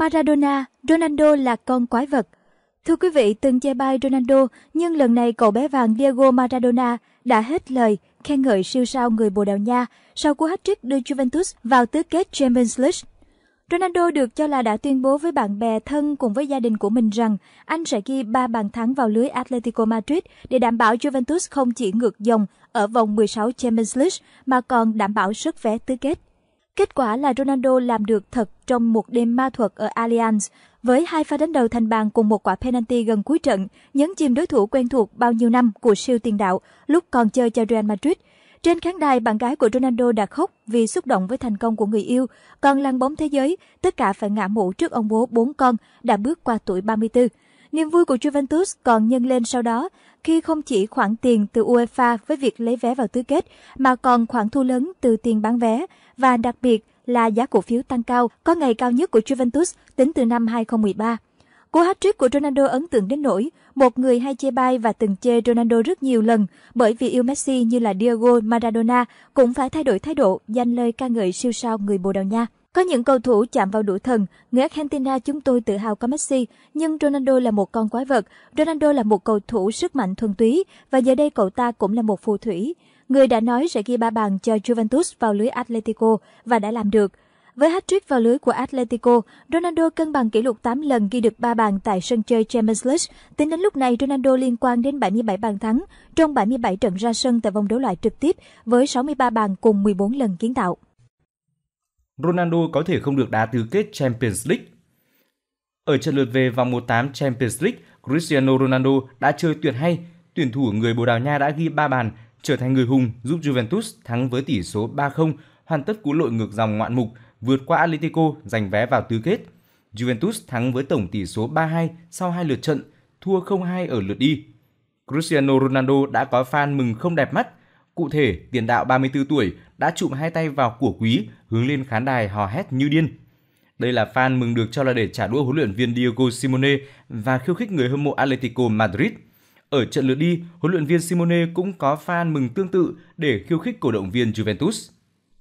Maradona, Ronaldo là con quái vật. Thưa quý vị, từng chê bai Ronaldo, nhưng lần này cậu bé vàng Diego Maradona đã hết lời khen ngợi siêu sao người Bồ Đào Nha sau cú hat-trick đưa Juventus vào tứ kết Champions League. Ronaldo được cho là đã tuyên bố với bạn bè thân cùng với gia đình của mình rằng anh sẽ ghi 3 bàn thắng vào lưới Atletico Madrid để đảm bảo Juventus không chỉ ngược dòng ở vòng 16 Champions League mà còn đảm bảo sức vé tứ kết. Kết quả là Ronaldo làm được thật trong một đêm ma thuật ở Allianz, với hai pha đánh đầu thành bàn cùng một quả penalty gần cuối trận, nhấn chìm đối thủ quen thuộc bao nhiêu năm của siêu tiền đạo lúc còn chơi cho Real Madrid. Trên khán đài, bạn gái của Ronaldo đã khóc vì xúc động với thành công của người yêu, còn làng bóng thế giới, tất cả phải ngã mũ trước ông bố bốn con đã bước qua tuổi 34. Niềm vui của Juventus còn nhân lên sau đó khi không chỉ khoản tiền từ UEFA với việc lấy vé vào tứ kết mà còn khoản thu lớn từ tiền bán vé và đặc biệt là giá cổ phiếu tăng cao, có ngày cao nhất của Juventus tính từ năm 2013. Cú hat-trick của Ronaldo ấn tượng đến nỗi một người hay chê bai và từng chê Ronaldo rất nhiều lần bởi vì yêu Messi như là Diego Maradona cũng phải thay đổi thái độ dành lời ca ngợi siêu sao người Bồ Đào Nha. Có những cầu thủ chạm vào đũa thần, người Argentina chúng tôi tự hào có Messi, nhưng Ronaldo là một con quái vật. Ronaldo là một cầu thủ sức mạnh thuần túy và giờ đây cậu ta cũng là một phù thủy. Người đã nói sẽ ghi ba bàn cho Juventus vào lưới Atletico và đã làm được. Với hat-trick vào lưới của Atletico, Ronaldo cân bằng kỷ lục 8 lần ghi được 3 bàn tại sân chơi Champions League. Tính đến lúc này, Ronaldo liên quan đến 77 bàn thắng trong 77 trận ra sân tại vòng đấu loại trực tiếp với 63 bàn cùng 14 lần kiến tạo. Ronaldo có thể không được đá tứ kết Champions League. Ở trận lượt về vòng 1/8 Champions League, Cristiano Ronaldo đã chơi tuyệt hay. Tuyển thủ người Bồ Đào Nha đã ghi 3 bàn, trở thành người hùng giúp Juventus thắng với tỷ số 3-0, hoàn tất cú lội ngược dòng ngoạn mục, vượt qua Atletico giành vé vào tứ kết. Juventus thắng với tổng tỷ số 3-2 sau hai lượt trận, thua 0-2 ở lượt đi. Cristiano Ronaldo đã có fan mừng không đẹp mắt Cụ thể, tiền đạo 34 tuổi đã chụm hai tay vào của quý, hướng lên khán đài hò hét như điên. Đây là fan mừng được cho là để trả đũa huấn luyện viên Diego Simone và khiêu khích người hâm mộ Atletico Madrid. Ở trận lượt đi, huấn luyện viên Simone cũng có fan mừng tương tự để khiêu khích cổ động viên Juventus.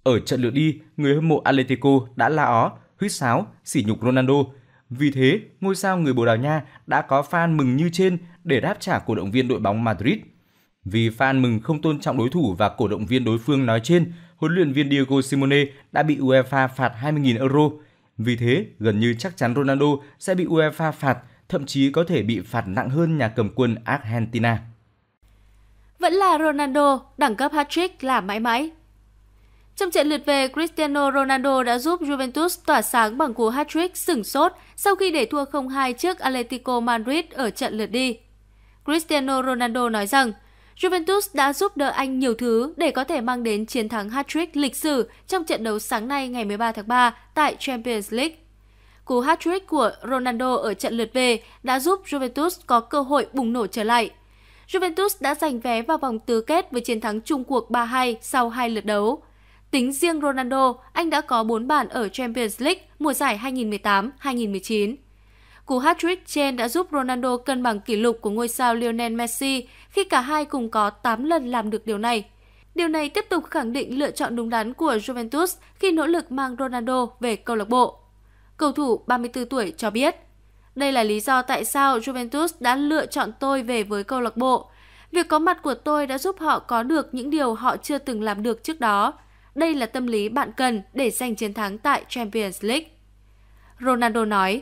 Ở trận lượt đi, người hâm mộ Atletico đã la ó, huýt sáo, sỉ nhục Ronaldo. Vì thế, ngôi sao người Bồ Đào Nha đã có fan mừng như trên để đáp trả cổ động viên đội bóng Madrid – vì fan mừng không tôn trọng đối thủ và cổ động viên đối phương nói trên, huấn luyện viên Diego Simone đã bị UEFA phạt 20.000 euro. Vì thế, gần như chắc chắn Ronaldo sẽ bị UEFA phạt, thậm chí có thể bị phạt nặng hơn nhà cầm quân Argentina. Vẫn là Ronaldo, đẳng cấp hat-trick là mãi mãi. Trong trận lượt về, Cristiano Ronaldo đã giúp Juventus tỏa sáng bằng cú hat-trick sửng sốt sau khi để thua 0-2 trước Atletico Madrid ở trận lượt đi. Cristiano Ronaldo nói rằng, Juventus đã giúp đỡ Anh nhiều thứ để có thể mang đến chiến thắng hat-trick lịch sử trong trận đấu sáng nay ngày 13 tháng 3 tại Champions League. Cú hat-trick của Ronaldo ở trận lượt về đã giúp Juventus có cơ hội bùng nổ trở lại. Juventus đã giành vé vào vòng tứ kết với chiến thắng chung cuộc 3-2 sau hai lượt đấu. Tính riêng Ronaldo, anh đã có 4 bàn ở Champions League mùa giải 2018-2019. Cú hat-trick trên đã giúp Ronaldo cân bằng kỷ lục của ngôi sao Lionel Messi khi cả hai cùng có 8 lần làm được điều này. Điều này tiếp tục khẳng định lựa chọn đúng đắn của Juventus khi nỗ lực mang Ronaldo về câu lạc bộ. Cầu thủ 34 tuổi cho biết, đây là lý do tại sao Juventus đã lựa chọn tôi về với câu lạc bộ. Việc có mặt của tôi đã giúp họ có được những điều họ chưa từng làm được trước đó. Đây là tâm lý bạn cần để giành chiến thắng tại Champions League. Ronaldo nói,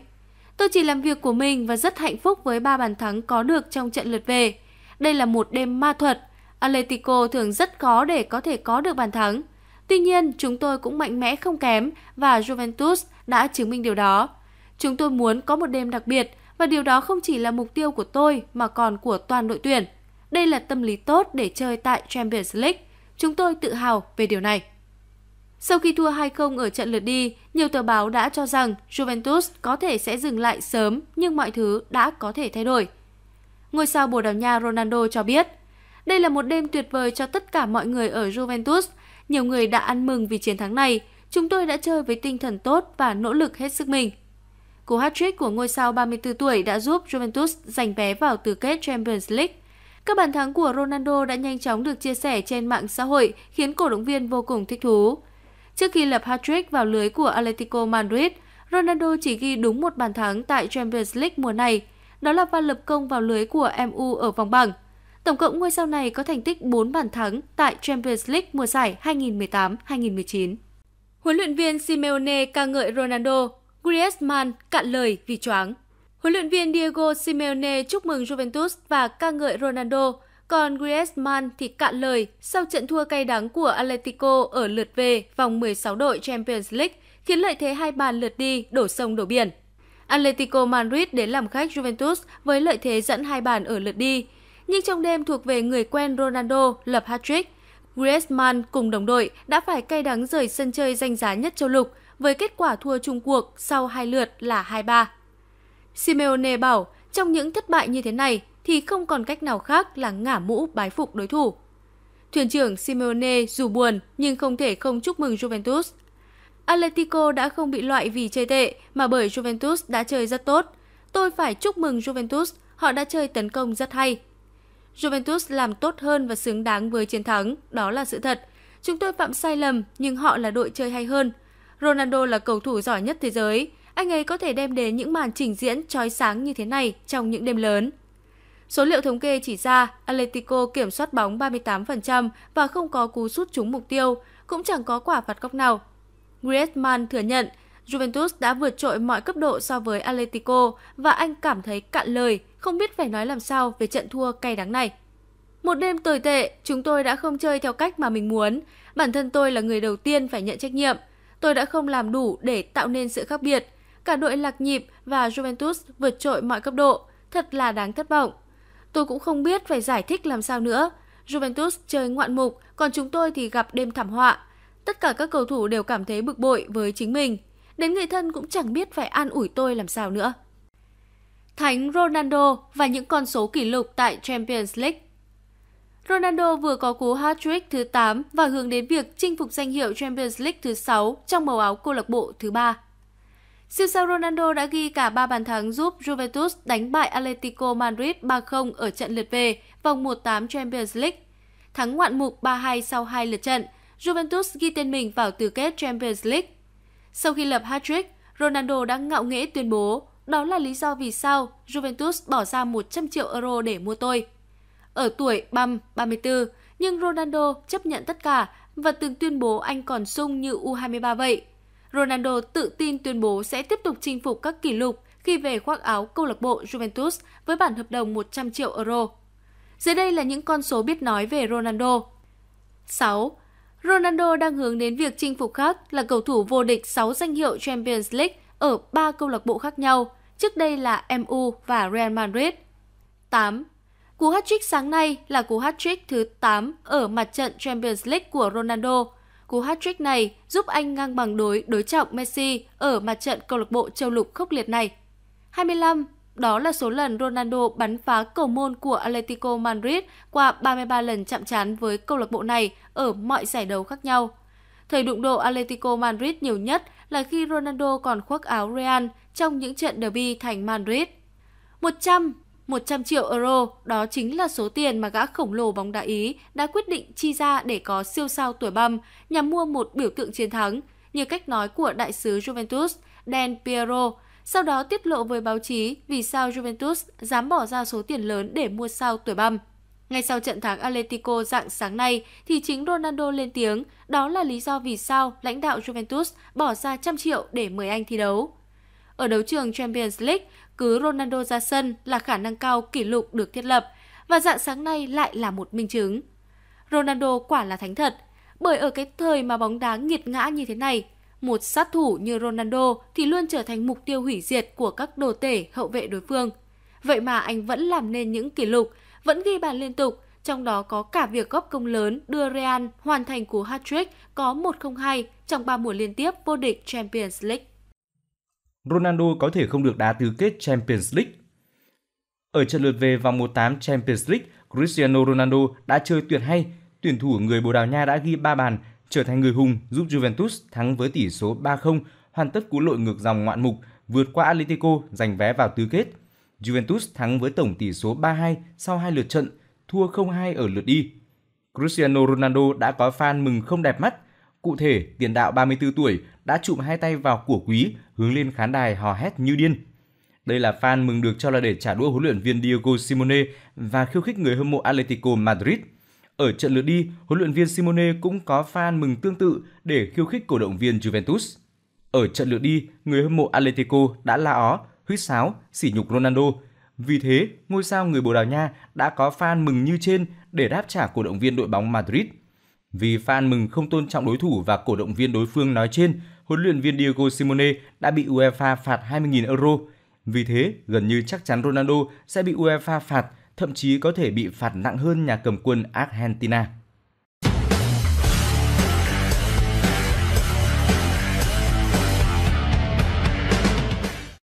Tôi chỉ làm việc của mình và rất hạnh phúc với ba bàn thắng có được trong trận lượt về. Đây là một đêm ma thuật. Atletico thường rất khó để có thể có được bàn thắng. Tuy nhiên, chúng tôi cũng mạnh mẽ không kém và Juventus đã chứng minh điều đó. Chúng tôi muốn có một đêm đặc biệt và điều đó không chỉ là mục tiêu của tôi mà còn của toàn đội tuyển. Đây là tâm lý tốt để chơi tại Champions League. Chúng tôi tự hào về điều này. Sau khi thua 2-0 ở trận lượt đi, nhiều tờ báo đã cho rằng Juventus có thể sẽ dừng lại sớm nhưng mọi thứ đã có thể thay đổi. Ngôi sao Bồ Đào Nha Ronaldo cho biết, đây là một đêm tuyệt vời cho tất cả mọi người ở Juventus. Nhiều người đã ăn mừng vì chiến thắng này. Chúng tôi đã chơi với tinh thần tốt và nỗ lực hết sức mình. Cú hat-trick của ngôi sao 34 tuổi đã giúp Juventus giành vé vào tứ kết Champions League. Các bàn thắng của Ronaldo đã nhanh chóng được chia sẻ trên mạng xã hội, khiến cổ động viên vô cùng thích thú. Trước khi lập hat-trick vào lưới của Atletico Madrid, Ronaldo chỉ ghi đúng một bàn thắng tại Champions League mùa này, đó là pha lập công vào lưới của MU ở vòng bảng. Tổng cộng ngôi sao này có thành tích 4 bàn thắng tại Champions League mùa giải 2018-2019. Huấn luyện viên Simeone ca ngợi Ronaldo, Griezmann cạn lời vì choáng. Huấn luyện viên Diego Simeone chúc mừng Juventus và ca ngợi Ronaldo còn Griezmann thì cạn lời sau trận thua cay đắng của Atletico ở lượt về vòng 16 đội Champions League, khiến lợi thế hai bàn lượt đi đổ sông đổ biển. Atletico Madrid đến làm khách Juventus với lợi thế dẫn hai bàn ở lượt đi. Nhưng trong đêm thuộc về người quen Ronaldo lập hat-trick, Griezmann cùng đồng đội đã phải cay đắng rời sân chơi danh giá nhất châu lục với kết quả thua chung cuộc sau hai lượt là 2-3. Simeone bảo, trong những thất bại như thế này, thì không còn cách nào khác là ngả mũ bái phục đối thủ. Thuyền trưởng Simeone dù buồn nhưng không thể không chúc mừng Juventus. Atletico đã không bị loại vì chơi tệ mà bởi Juventus đã chơi rất tốt. Tôi phải chúc mừng Juventus, họ đã chơi tấn công rất hay. Juventus làm tốt hơn và xứng đáng với chiến thắng, đó là sự thật. Chúng tôi phạm sai lầm nhưng họ là đội chơi hay hơn. Ronaldo là cầu thủ giỏi nhất thế giới, anh ấy có thể đem đến những màn trình diễn trói sáng như thế này trong những đêm lớn. Số liệu thống kê chỉ ra Atletico kiểm soát bóng 38% và không có cú sút trúng mục tiêu, cũng chẳng có quả phạt góc nào. Griezmann thừa nhận Juventus đã vượt trội mọi cấp độ so với Atletico và anh cảm thấy cạn lời, không biết phải nói làm sao về trận thua cay đắng này. Một đêm tồi tệ, chúng tôi đã không chơi theo cách mà mình muốn. Bản thân tôi là người đầu tiên phải nhận trách nhiệm. Tôi đã không làm đủ để tạo nên sự khác biệt. Cả đội lạc nhịp và Juventus vượt trội mọi cấp độ. Thật là đáng thất vọng. Tôi cũng không biết phải giải thích làm sao nữa. Juventus chơi ngoạn mục, còn chúng tôi thì gặp đêm thảm họa. Tất cả các cầu thủ đều cảm thấy bực bội với chính mình. Đến người thân cũng chẳng biết phải an ủi tôi làm sao nữa. Thánh Ronaldo và những con số kỷ lục tại Champions League Ronaldo vừa có cú hat-trick thứ 8 và hướng đến việc chinh phục danh hiệu Champions League thứ 6 trong màu áo câu lạc bộ thứ 3. Siêu sao Ronaldo đã ghi cả 3 bàn thắng giúp Juventus đánh bại Atletico Madrid 3-0 ở trận lượt về vòng 1-8 Champions League. Thắng ngoạn mục 3-2 sau 2 lượt trận, Juventus ghi tên mình vào tứ kết Champions League. Sau khi lập hat-trick, Ronaldo đã ngạo nghễ tuyên bố đó là lý do vì sao Juventus bỏ ra 100 triệu euro để mua tôi. Ở tuổi băm 34, nhưng Ronaldo chấp nhận tất cả và từng tuyên bố anh còn sung như U23 vậy – Ronaldo tự tin tuyên bố sẽ tiếp tục chinh phục các kỷ lục khi về khoác áo câu lạc bộ Juventus với bản hợp đồng 100 triệu euro. Dưới đây là những con số biết nói về Ronaldo. 6. Ronaldo đang hướng đến việc chinh phục khác là cầu thủ vô địch 6 danh hiệu Champions League ở 3 câu lạc bộ khác nhau, trước đây là MU và Real Madrid. 8. Cú hat-trick sáng nay là cú hat-trick thứ 8 ở mặt trận Champions League của Ronaldo – Cú hat-trick này giúp anh ngang bằng đối đối trọng Messi ở mặt trận câu lạc bộ châu lục khốc liệt này. 25 đó là số lần Ronaldo bắn phá cầu môn của Atletico Madrid qua 33 lần chạm trán với câu lạc bộ này ở mọi giải đấu khác nhau. Thời đụng độ Atletico Madrid nhiều nhất là khi Ronaldo còn khoác áo Real trong những trận derby thành Madrid. 100 100 triệu euro, đó chính là số tiền mà gã khổng lồ bóng đá Ý đã quyết định chi ra để có siêu sao tuổi băm nhằm mua một biểu tượng chiến thắng, như cách nói của đại sứ Juventus Dan Piero, sau đó tiết lộ với báo chí vì sao Juventus dám bỏ ra số tiền lớn để mua sao tuổi băm. Ngay sau trận thắng Atletico dạng sáng nay thì chính Ronaldo lên tiếng đó là lý do vì sao lãnh đạo Juventus bỏ ra trăm triệu để mời anh thi đấu. Ở đấu trường Champions League, cứ Ronaldo ra sân là khả năng cao kỷ lục được thiết lập và dạng sáng nay lại là một minh chứng. Ronaldo quả là thánh thật, bởi ở cái thời mà bóng đá nghiệt ngã như thế này, một sát thủ như Ronaldo thì luôn trở thành mục tiêu hủy diệt của các đồ tể hậu vệ đối phương. Vậy mà anh vẫn làm nên những kỷ lục, vẫn ghi bàn liên tục, trong đó có cả việc góp công lớn đưa Real hoàn thành cú hat-trick có 1-0-2 trong 3 mùa liên tiếp vô địch Champions League. Ronaldo có thể không được đá tứ kết Champions League. Ở trận lượt về vòng 1/8 Champions League, Cristiano Ronaldo đã chơi tuyệt hay. Tuyển thủ người Bồ Đào Nha đã ghi 3 bàn, trở thành người hùng giúp Juventus thắng với tỷ số 3-0, hoàn tất cú lội ngược dòng ngoạn mục, vượt qua Atletico giành vé vào tứ kết. Juventus thắng với tổng tỷ số 3-2 sau hai lượt trận, thua 0-2 ở lượt đi. Cristiano Ronaldo đã có fan mừng không đẹp mắt Cụ thể, tiền đạo 34 tuổi đã chụm hai tay vào của quý, hướng lên khán đài hò hét như điên. Đây là fan mừng được cho là để trả đũa huấn luyện viên Diego Simone và khiêu khích người hâm mộ Atletico Madrid. Ở trận lượt đi, huấn luyện viên Simone cũng có fan mừng tương tự để khiêu khích cổ động viên Juventus. Ở trận lượt đi, người hâm mộ Atletico đã la ó, huýt sáo, sỉ nhục Ronaldo. Vì thế, ngôi sao người Bồ Đào Nha đã có fan mừng như trên để đáp trả cổ động viên đội bóng Madrid – vì fan mừng không tôn trọng đối thủ và cổ động viên đối phương nói trên, huấn luyện viên Diego Simone đã bị UEFA phạt 20.000 euro. Vì thế, gần như chắc chắn Ronaldo sẽ bị UEFA phạt, thậm chí có thể bị phạt nặng hơn nhà cầm quân Argentina.